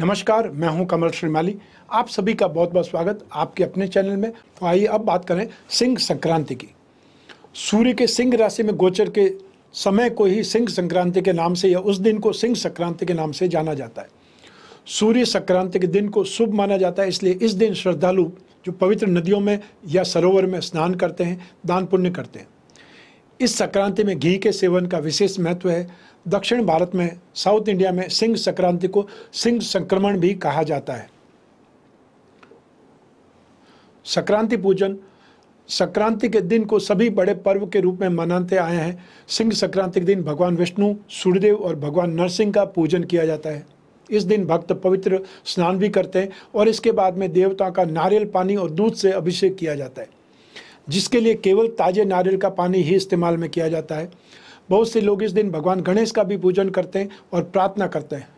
नमस्कार मैं हूं कमल श्रीमाली आप सभी का बहुत बहुत स्वागत आपके अपने चैनल में तो आइए अब बात करें सिंह संक्रांति की सूर्य के सिंह राशि में गोचर के समय को ही सिंह संक्रांति के नाम से या उस दिन को सिंह संक्रांति के नाम से जाना जाता है सूर्य संक्रांति के दिन को शुभ माना जाता है इसलिए इस दिन श्रद्धालु जो पवित्र नदियों में या सरोवर में स्नान करते हैं दान पुण्य करते हैं इस संक्रांति में घी के सेवन का विशेष महत्व है दक्षिण भारत में साउथ इंडिया में सिंह संक्रांति को सिंह संक्रमण भी कहा जाता है संक्रांति पूजन संक्रांति के दिन को सभी बड़े पर्व के रूप में मनाते आए हैं सिंह संक्रांति के दिन भगवान विष्णु सूर्यदेव और भगवान नरसिंह का पूजन किया जाता है इस दिन भक्त पवित्र स्नान भी करते हैं और इसके बाद में देवता का नारियल पानी और दूध से अभिषेक किया जाता है जिसके लिए केवल ताजे नारियल का पानी ही इस्तेमाल में किया जाता है बहुत से लोग इस दिन भगवान गणेश का भी पूजन करते हैं और प्रार्थना करते हैं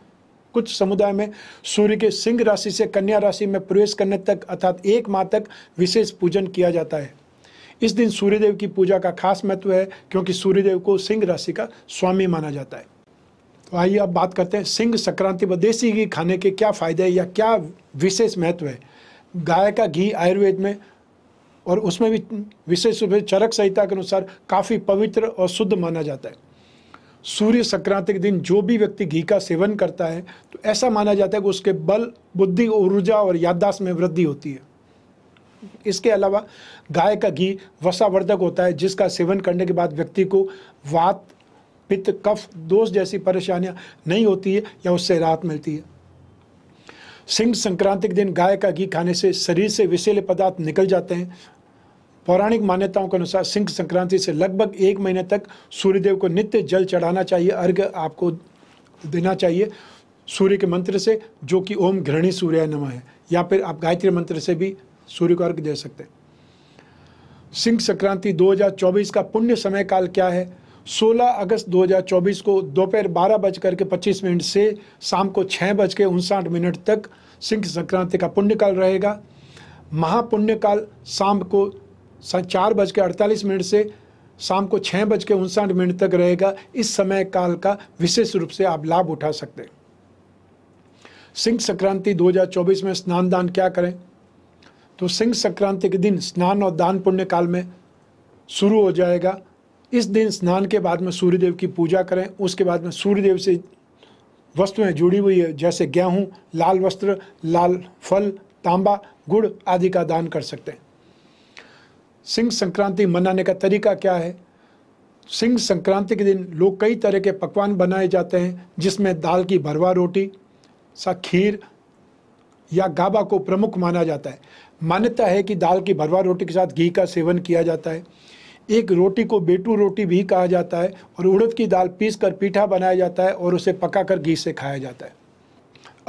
कुछ समुदाय में सूर्य के सिंह राशि से कन्या राशि में प्रवेश करने तक अर्थात एक माह तक विशेष पूजन किया जाता है इस दिन सूर्यदेव की पूजा का खास महत्व है क्योंकि सूर्यदेव को सिंह राशि का स्वामी माना जाता है तो आइए अब बात करते हैं सिंह संक्रांति पर देसी घी खाने के क्या फ़ायदे या क्या विशेष महत्व है गाय का घी आयुर्वेद में और उसमें भी विशेष रूप से चरक संहिता के अनुसार काफ़ी पवित्र और शुद्ध माना जाता है सूर्य संक्रांति के दिन जो भी व्यक्ति घी का सेवन करता है तो ऐसा माना जाता है कि उसके बल बुद्धि ऊर्जा और याददाश्त में वृद्धि होती है इसके अलावा गाय का घी वसावर्धक होता है जिसका सेवन करने के बाद व्यक्ति को वात पित्त कफ दोष जैसी परेशानियां नहीं होती है या उससे राहत मिलती है सिंह संक्रांति के दिन गाय का घी खाने से शरीर से विषैले पदार्थ निकल जाते हैं पौराणिक मान्यताओं के अनुसार सिंह संक्रांति से लगभग एक महीने तक सूर्यदेव को नित्य जल चढ़ाना चाहिए अर्घ आपको देना चाहिए सूर्य के मंत्र से जो कि ओम घृणी सूर्य नम है या फिर आप गायत्री मंत्र से भी सूर्य को अर्घ दे सकते हैं सिंह संक्रांति 2024 का पुण्य समय काल क्या है 16 अगस्त 2024 को दोपहर बारह बज करके पच्चीस मिनट से शाम को छः बज के उनसाठ मिनट तक सिंह संक्रांति का पुण्यकाल रहेगा महापुण्य काल शाम को चार बज के अड़तालीस मिनट से शाम को छः बज के उनसाठ मिनट तक रहेगा इस समय काल का विशेष रूप से आप लाभ उठा सकते हैं सिंह संक्रांति 2024 में स्नान दान क्या करें तो सिंह संक्रांति के दिन स्नान और दान पुण्य काल में शुरू हो जाएगा इस दिन स्नान के बाद में सूर्यदेव की पूजा करें उसके बाद में सूर्यदेव से वस्तुएं जुड़ी हुई है जैसे गेहूँ लाल वस्त्र लाल फल तांबा गुड़ आदि का दान कर सकते हैं सिंह संक्रांति मनाने का तरीका क्या है सिंह संक्रांति के दिन लोग कई तरह के पकवान बनाए जाते हैं जिसमें दाल की भरवा रोटी सा खीर या गाबा को प्रमुख माना जाता है मान्यता है कि दाल की भरवा रोटी के साथ घी का सेवन किया जाता है एक रोटी को बेटू रोटी भी कहा जाता है और उड़द की दाल पीस कर पीठा बनाया जाता है और उसे पकाकर घी से खाया जाता है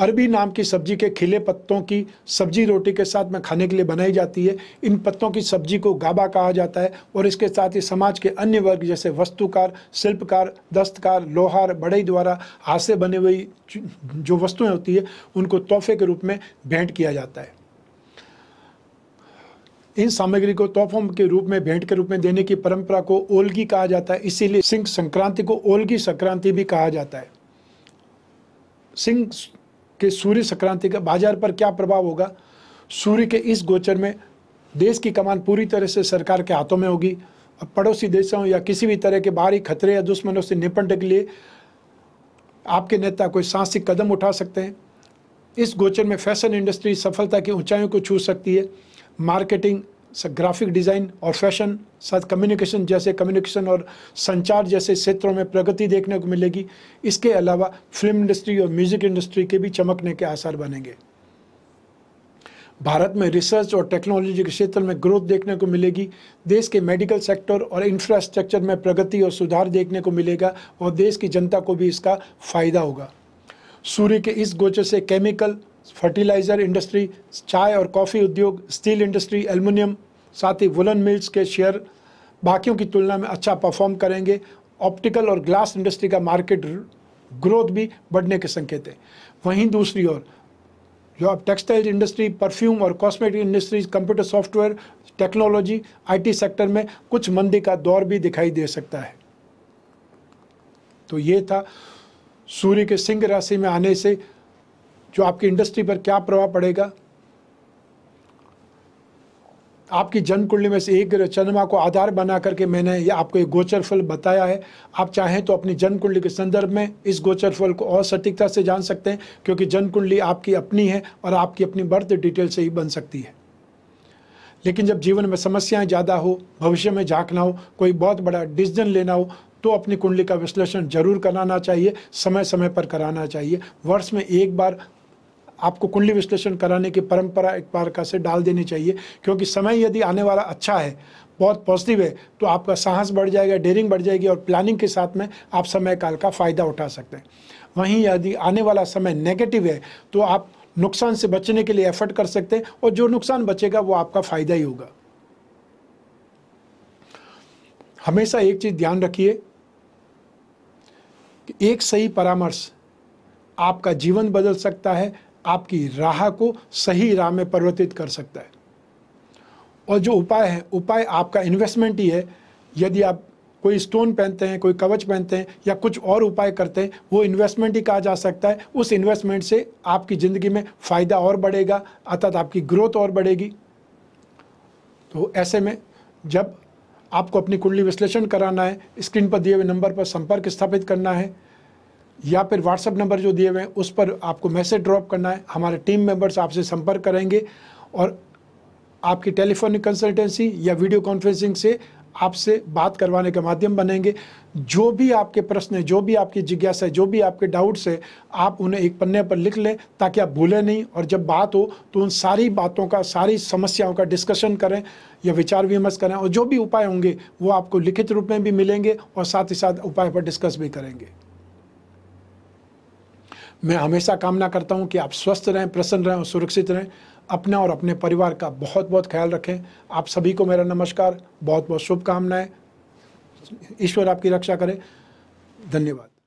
अरबी नाम की सब्जी के खिले पत्तों की सब्जी रोटी के साथ में खाने के लिए बनाई जाती है इन पत्तों की सब्जी को गाबा कहा जाता है और इसके साथ ही समाज के अन्य वर्ग जैसे वस्तुकार शिल्पकार दस्तकार लोहार बड़ई द्वारा हाथ से बनी हुई जो वस्तुएं होती है उनको तोहफे के रूप में भेंट किया जाता है इन सामग्री को तोहफों के रूप में भेंट के रूप में देने की परंपरा को ओलगी कहा जाता है इसीलिए सिंह संक्रांति को ओलगी संक्रांति भी कहा जाता है सिंह कि सूर्य संक्रांति का बाजार पर क्या प्रभाव होगा सूर्य के इस गोचर में देश की कमान पूरी तरह से सरकार के हाथों में होगी और पड़ोसी देशों या किसी भी तरह के बाहरी खतरे या दुश्मनों से निपटने के लिए आपके नेता कोई साहसिक कदम उठा सकते हैं इस गोचर में फैशन इंडस्ट्री सफलता की ऊंचाइयों को छू सकती है मार्केटिंग ग्राफिक डिज़ाइन और फैशन साथ कम्युनिकेशन जैसे कम्युनिकेशन और संचार जैसे क्षेत्रों में प्रगति देखने को मिलेगी इसके अलावा फिल्म इंडस्ट्री और म्यूजिक इंडस्ट्री के भी चमकने के आसार बनेंगे भारत में रिसर्च और टेक्नोलॉजी के क्षेत्र में ग्रोथ देखने को मिलेगी देश के मेडिकल सेक्टर और इंफ्रास्ट्रक्चर में प्रगति और सुधार देखने को मिलेगा और देश की जनता को भी इसका फायदा होगा सूर्य के इस गोचर से केमिकल फर्टिलाइज़र इंडस्ट्री चाय और कॉफ़ी उद्योग स्टील इंडस्ट्री एल्युमिनियम साथ ही वुलन मिल्स के शेयर बाकियों की तुलना में अच्छा परफॉर्म करेंगे ऑप्टिकल और ग्लास इंडस्ट्री का मार्केट ग्रोथ भी बढ़ने के संकेत है वहीं दूसरी ओर जो अब टेक्सटाइल इंडस्ट्री परफ्यूम और cosmetic industries computer software technology IT sector में कुछ मंदी का दौर भी दिखाई दे सकता है तो ये था सूर्य के सिंह राशि में आने से जो आपकी इंडस्ट्री पर क्या प्रभाव पड़ेगा आपकी जन्म कुंडली में से एक चंद्रमा को आधार बना करके मैंने ये आपको एक गोचर फल बताया है आप चाहें तो अपनी जन्म कुंडली के संदर्भ में इस गोचर फल को और सटीकता से जान सकते हैं क्योंकि जन्म कुंडली आपकी अपनी है और आपकी अपनी बर्थ डिटेल से ही बन सकती है लेकिन जब जीवन में समस्याएं ज़्यादा हो भविष्य में झांकना हो कोई बहुत बड़ा डिसीजन लेना हो तो अपनी कुंडली का विश्लेषण जरूर कराना चाहिए समय समय पर कराना चाहिए वर्ष में एक बार आपको कुंडली विश्लेषण कराने की परंपरा एक बार का से डाल देनी चाहिए क्योंकि समय यदि आने वाला अच्छा है बहुत पॉजिटिव है तो आपका साहस बढ़ जाएगा डेयरिंग बढ़ जाएगी और प्लानिंग के साथ में आप समय काल का फ़ायदा उठा सकते हैं वहीं यदि आने वाला समय नेगेटिव है तो आप नुकसान से बचने के लिए एफर्ट कर सकते हैं और जो नुकसान बचेगा वो आपका फ़ायदा ही होगा हमेशा एक चीज़ ध्यान रखिए कि एक सही परामर्श आपका जीवन बदल सकता है आपकी राह को सही राह में परिवर्तित कर सकता है और जो उपाय है उपाय आपका इन्वेस्टमेंट ही है यदि आप कोई स्टोन पहनते हैं कोई कवच पहनते हैं या कुछ और उपाय करते हैं वो इन्वेस्टमेंट ही कहा जा सकता है उस इन्वेस्टमेंट से आपकी ज़िंदगी में फ़ायदा और बढ़ेगा अर्थात आपकी ग्रोथ और बढ़ेगी तो ऐसे में जब आपको अपनी कुंडली विश्लेषण कराना है स्क्रीन पर दिए हुए नंबर पर संपर्क स्थापित करना है या फिर व्हाट्सअप नंबर जो दिए हुए हैं उस पर आपको मैसेज ड्रॉप करना है हमारे टीम मेंबर्स आपसे संपर्क करेंगे और आपकी टेलीफोनिक कंसल्टेंसी या वीडियो कॉन्फ्रेंसिंग से आपसे बात करवाने का माध्यम बनेंगे जो भी आपके प्रश्न हैं जो भी आपकी जिज्ञासा है जो भी आपके डाउट्स है आप उन्हें एक पन्ने पर लिख लें ताकि आप भूलें नहीं और जब बात हो तो उन सारी बातों का सारी समस्याओं का डिस्कशन करें या विचार विमर्श करें और जो भी उपाय होंगे वो आपको लिखित रूप में भी मिलेंगे और साथ ही साथ उपाय पर डिस्कस भी करेंगे मैं हमेशा कामना करता हूँ कि आप स्वस्थ रहें प्रसन्न रहें और सुरक्षित रहें अपना और अपने परिवार का बहुत बहुत ख्याल रखें आप सभी को मेरा नमस्कार बहुत बहुत शुभकामनाएं ईश्वर आपकी रक्षा करें धन्यवाद